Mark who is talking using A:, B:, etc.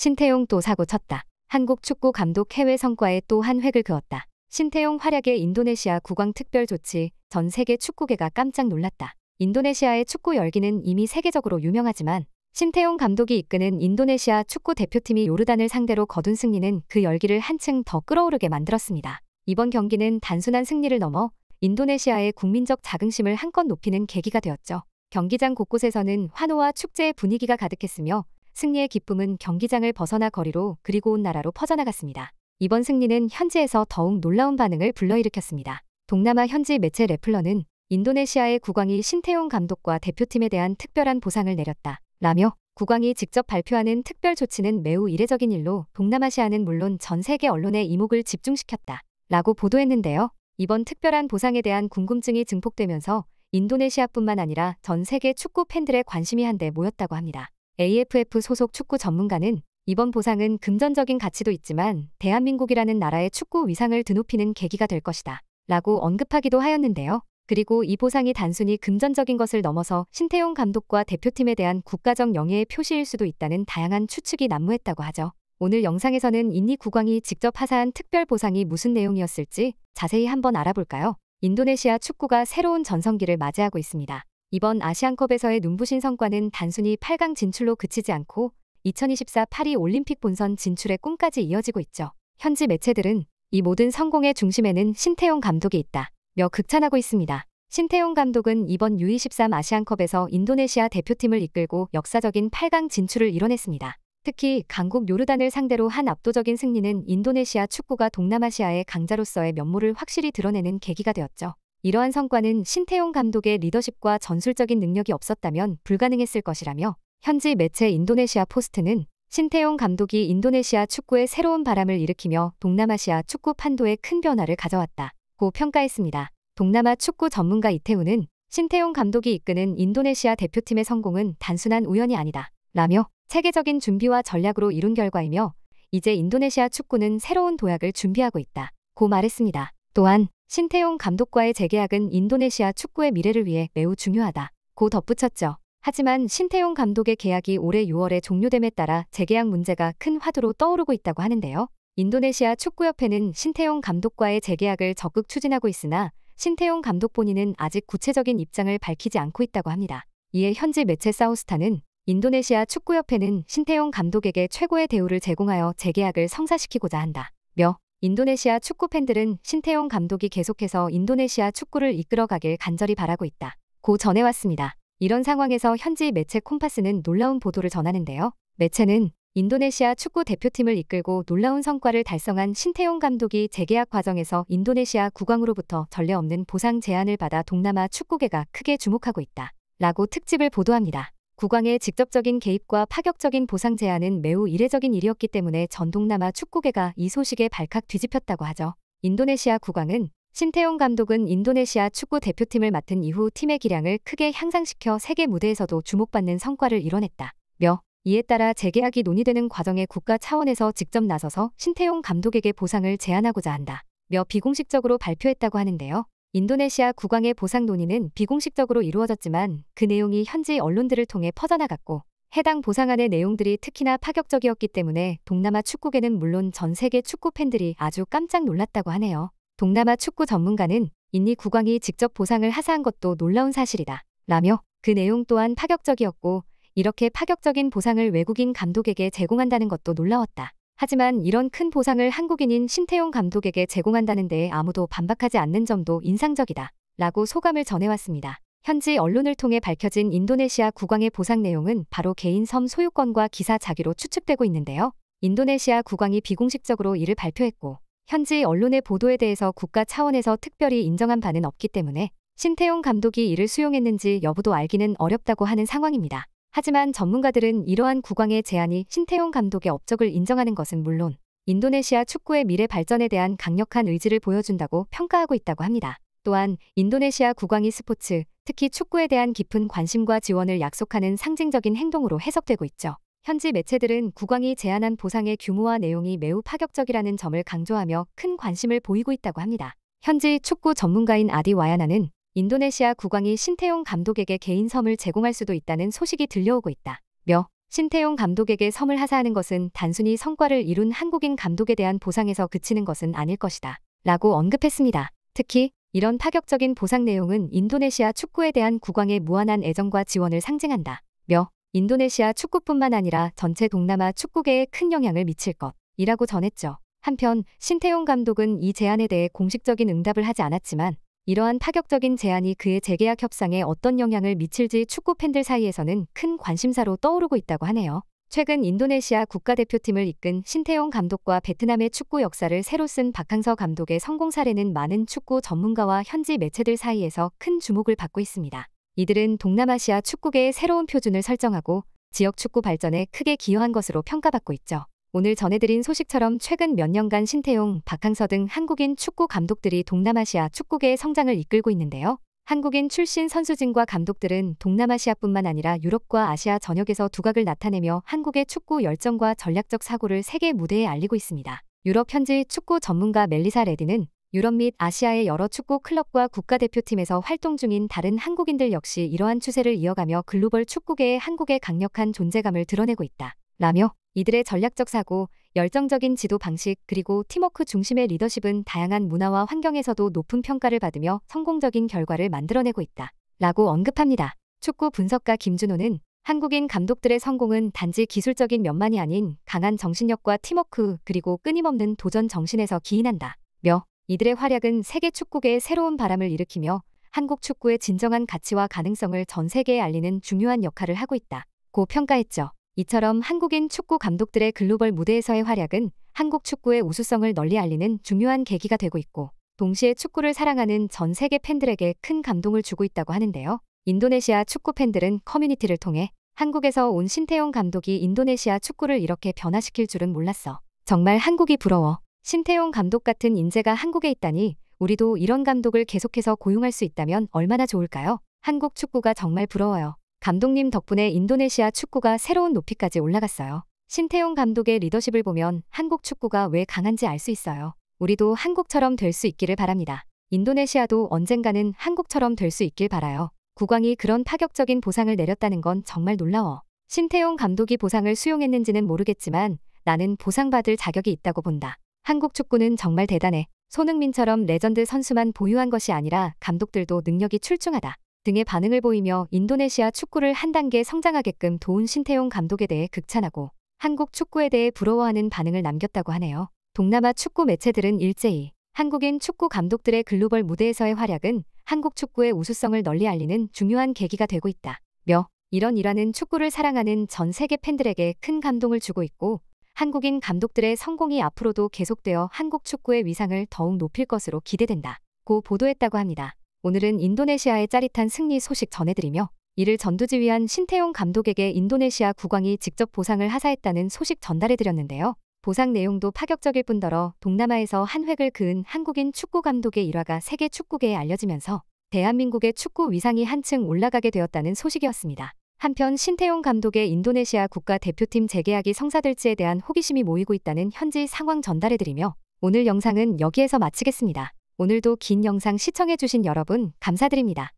A: 신태용 또 사고 쳤다. 한국 축구 감독 해외 성과에 또 한 획을 그었다. 신태용 활약에 인도네시아 국왕 특별 조치 전 세계 축구계가 깜짝 놀랐다. 인도네시아의 축구 열기는 이미 세계적으로 유명하지만 신태용 감독이 이끄는 인도네시아 축구 대표팀이 요르단을 상대로 거둔 승리는 그 열기를 한층 더 끌어오르게 만들었습니다. 이번 경기는 단순한 승리를 넘어 인도네시아의 국민적 자긍심을 한껏 높이는 계기가 되었죠. 경기장 곳곳에서는 환호와 축제의 분위기가 가득했으며 승리의 기쁨은 경기장을 벗어나 거리로 그리고 온 나라로 퍼져나갔습니다. 이번 승리는 현지에서 더욱 놀라운 반응을 불러일으켰습니다. 동남아 현지 매체 레플러는 인도네시아의 국왕이 신태용 감독과 대표팀에 대한 특별한 보상을 내렸다. 라며 국왕이 직접 발표하는 특별 조치는 매우 이례적인 일로 동남아시아는 물론 전 세계 언론의 이목을 집중시켰다. 라고 보도했는데요. 이번 특별한 보상에 대한 궁금증이 증폭되면서 인도네시아뿐만 아니라 전 세계 축구 팬들의 관심이 한데 모였다고 합니다. AFF 소속 축구 전문가는 이번 보상은 금전적인 가치도 있지만 대한민국이라는 나라의 축구 위상을 드높이는 계기가 될 것이다. 라고 언급하기도 하였는데요. 그리고 이 보상이 단순히 금전적인 것을 넘어서 신태용 감독과 대표팀에 대한 국가적 영예의 표시일 수도 있다는 다양한 추측이 난무했다고 하죠. 오늘 영상에서는 인니 국왕이 직접 하사한 특별 보상이 무슨 내용이었을지 자세히 한번 알아볼까요? 인도네시아 축구가 새로운 전성기를 맞이하고 있습니다. 이번 아시안컵에서의 눈부신 성과는 단순히 8강 진출로 그치지 않고 2024 파리 올림픽 본선 진출의 꿈까지 이어지고 있죠. 현지 매체들은 이 모든 성공의 중심에는 신태용 감독이 있다. 며 극찬하고 있습니다. 신태용 감독은 이번 U23 아시안컵에서 인도네시아 대표팀을 이끌고 역사적인 8강 진출을 이뤄냈습니다. 특히 강국 요르단을 상대로 한 압도적인 승리는 인도네시아 축구가 동남아시아의 강자로서의 면모를 확실히 드러내는 계기가 되었죠. 이러한 성과는 신태용 감독의 리더십과 전술적인 능력이 없었다면 불가능했을 것이라며 현지 매체 인도네시아 포스트는 신태용 감독이 인도네시아 축구의 새로운 바람을 일으키며 동남아시아 축구 판도에 큰 변화를 가져왔다. 고 평가했습니다. 동남아 축구 전문가 이태우는 신태용 감독이 이끄는 인도네시아 대표팀의 성공은 단순한 우연이 아니다. 라며 체계적인 준비와 전략으로 이룬 결과이며 이제 인도네시아 축구는 새로운 도약을 준비하고 있다. 고 말했습니다. 또한 신태용 감독과의 재계약은 인도네시아 축구의 미래를 위해 매우 중요하다. 고 덧붙였죠. 하지만 신태용 감독의 계약이 올해 6월에 종료됨에 따라 재계약 문제가 큰 화두로 떠오르고 있다고 하는데요. 인도네시아 축구협회는 신태용 감독과의 재계약을 적극 추진하고 있으나 신태용 감독 본인은 아직 구체적인 입장을 밝히지 않고 있다고 합니다. 이에 현지 매체 사우스타는 인도네시아 축구협회는 신태용 감독에게 최고의 대우를 제공하여 재계약을 성사시키고자 한다. 며 인도네시아 축구 팬들은 신태용 감독이 계속해서 인도네시아 축구를 이끌어가길 간절히 바라고 있다. 고 전해왔습니다. 이런 상황에서 현지 매체 콤파스는 놀라운 보도를 전하는데요. 매체는 인도네시아 축구 대표팀을 이끌고 놀라운 성과를 달성한 신태용 감독이 재계약 과정에서 인도네시아 국왕으로부터 전례 없는 보상 제안을 받아 동남아 축구계가 크게 주목하고 있다. 라고 특집을 보도합니다. 국왕의 직접적인 개입과 파격적인 보상 제한은 매우 이례적인 일이었기 때문에 전 동남아 축구계가 이 소식에 발칵 뒤집혔다고 하죠. 인도네시아 국왕은 신태용 감독은 인도네시아 축구 대표팀을 맡은 이후 팀의 기량을 크게 향상시켜 세계 무대에서도 주목받는 성과를 이뤄냈다. 며 이에 따라 재계약이 논의되는 과정에 국가 차원에서 직접 나서서 신태용 감독에게 보상을 제안하고자 한다. 며 비공식적으로 발표했다고 하는데요. 인도네시아 국왕의 보상 논의는 비공식적으로 이루어졌지만 그 내용이 현지 언론들을 통해 퍼져나갔고 해당 보상안의 내용들이 특히나 파격적이었기 때문에 동남아 축구계는 물론 전 세계 축구 팬들이 아주 깜짝 놀랐다고 하네요. 동남아 축구 전문가는 인니 국왕이 직접 보상을 하사한 것도 놀라운 사실이다. 라며 그 내용 또한 파격적이었고 이렇게 파격적인 보상을 외국인 감독에게 제공한다는 것도 놀라웠다. 하지만 이런 큰 보상을 한국인인 신태용 감독에게 제공한다는 데에 아무도 반박하지 않는 점도 인상적이다. 라고 소감을 전해왔습니다. 현지 언론을 통해 밝혀진 인도네시아 국왕의 보상 내용은 바로 개인 섬 소유권과 기사 자기로 추측되고 있는데요. 인도네시아 국왕이 비공식적으로 이를 발표했고 현지 언론의 보도에 대해서 국가 차원에서 특별히 인정한 바는 없기 때문에 신태용 감독이 이를 수용했는지 여부도 알기는 어렵다고 하는 상황입니다. 하지만 전문가들은 이러한 국왕의 제안이 신태용 감독의 업적을 인정하는 것은 물론 인도네시아 축구의 미래 발전에 대한 강력한 의지를 보여준다고 평가하고 있다고 합니다. 또한 인도네시아 국왕이 스포츠, 특히 축구에 대한 깊은 관심과 지원을 약속하는 상징적인 행동으로 해석되고 있죠. 현지 매체들은 국왕이 제안한 보상의 규모와 내용이 매우 파격적이라는 점을 강조하며 큰 관심을 보이고 있다고 합니다. 현지 축구 전문가인 아디 와야나는 인도네시아 국왕이 신태용 감독에게 개인 섬을 제공할 수도 있다는 소식이 들려오고 있다. 며 신태용 감독에게 섬을 하사하는 것은 단순히 성과를 이룬 한국인 감독에 대한 보상에서 그치는 것은 아닐 것이다. 라고 언급했습니다. 특히 이런 파격적인 보상 내용은 인도네시아 축구에 대한 국왕의 무한한 애정과 지원을 상징한다. 며 인도네시아 축구뿐만 아니라 전체 동남아 축구계에 큰 영향을 미칠 것이라고 전했죠. 한편 신태용 감독은 이 제안에 대해 공식적인 응답을 하지 않았지만 이러한 파격적인 제안이 그의 재계약 협상에 어떤 영향을 미칠지 축구 팬들 사이에서는 큰 관심사로 떠오르고 있다고 하네요. 최근 인도네시아 국가대표팀을 이끈 신태용 감독과 베트남의 축구 역사를 새로 쓴 박항서 감독의 성공 사례는 많은 축구 전문가와 현지 매체들 사이에서 큰 주목을 받고 있습니다. 이들은 동남아시아 축구계의 새로운 표준을 설정하고 지역 축구 발전에 크게 기여한 것으로 평가받고 있죠. 오늘 전해드린 소식처럼 최근 몇 년간 신태용, 박항서 등 한국인 축구 감독들이 동남아시아 축구계의 성장을 이끌고 있는데요. 한국인 출신 선수진과 감독들은 동남아시아뿐만 아니라 유럽과 아시아 전역에서 두각을 나타내며 한국의 축구 열정과 전략적 사고를 세계 무대에 알리고 있습니다. 유럽 현지 축구 전문가 멜리사 레디는 유럽 및 아시아의 여러 축구 클럽과 국가대표팀에서 활동 중인 다른 한국인들 역시 이러한 추세를 이어가며 글로벌 축구계의 한국의 강력한 존재감을 드러내고 있다. 라며 이들의 전략적 사고, 열정적인 지도 방식, 그리고 팀워크 중심의 리더십은 다양한 문화와 환경에서도 높은 평가를 받으며 성공적인 결과를 만들어내고 있다. 라고 언급합니다. 축구 분석가 김준호는 한국인 감독들의 성공은 단지 기술적인 면만이 아닌 강한 정신력과 팀워크 그리고 끊임없는 도전 정신에서 기인한다. 며 이들의 활약은 세계 축구계에 새로운 바람을 일으키며 한국 축구의 진정한 가치와 가능성을 전 세계에 알리는 중요한 역할을 하고 있다. 고 평가했죠. 이처럼 한국인 축구 감독들의 글로벌 무대에서의 활약은 한국 축구의 우수성을 널리 알리는 중요한 계기가 되고 있고 동시에 축구를 사랑하는 전 세계 팬들에게 큰 감동을 주고 있다고 하는데요. 인도네시아 축구 팬들은 커뮤니티를 통해 한국에서 온 신태용 감독이 인도네시아 축구를 이렇게 변화시킬 줄은 몰랐어. 정말 한국이 부러워. 신태용 감독 같은 인재가 한국에 있다니 우리도 이런 감독을 계속해서 고용할 수 있다면 얼마나 좋을까요? 한국 축구가 정말 부러워요. 감독님 덕분에 인도네시아 축구가 새로운 높이까지 올라갔어요. 신태용 감독의 리더십을 보면 한국 축구가 왜 강한지 알 수 있어요. 우리도 한국처럼 될 수 있기를 바랍니다. 인도네시아도 언젠가는 한국처럼 될 수 있길 바라요. 국왕이 그런 파격적인 보상을 내렸다는 건 정말 놀라워. 신태용 감독이 보상을 수용했는지는 모르겠지만 나는 보상받을 자격이 있다고 본다. 한국 축구는 정말 대단해. 손흥민처럼 레전드 선수만 보유한 것이 아니라 감독들도 능력이 출중하다. 등의 반응을 보이며 인도네시아 축구를 한 단계 성장하게끔 도운 신태용 감독에 대해 극찬하고 한국 축구에 대해 부러워하는 반응을 남겼다고 하네요. 동남아 축구 매체들은 일제히 한국인 축구 감독들의 글로벌 무대에서의 활약은 한국 축구의 우수성을 널리 알리는 중요한 계기가 되고 있다. 며 이런 일화는 축구를 사랑하는 전 세계 팬들에게 큰 감동을 주고 있고 한국인 감독들의 성공이 앞으로도 계속되어 한국 축구의 위상을 더욱 높일 것으로 기대된다. 고 보도했다고 합니다. 오늘은 인도네시아의 짜릿한 승리 소식 전해드리며 이를 전두지휘한 신태용 감독에게 인도네시아 국왕이 직접 보상을 하사했다는 소식 전달해드렸는데요. 보상 내용도 파격적일 뿐더러 동남아에서 한 획을 그은 한국인 축구 감독의 일화가 세계 축구계에 알려지면서 대한민국의 축구 위상이 한층 올라가게 되었다는 소식이었습니다. 한편 신태용 감독의 인도네시아 국가대표팀 재계약이 성사될지에 대한 호기심이 모이고 있다는 현지 상황 전달해드리며 오늘 영상은 여기에서 마치겠습니다. 오늘도 긴 영상 시청해주신 여러분 감사드립니다.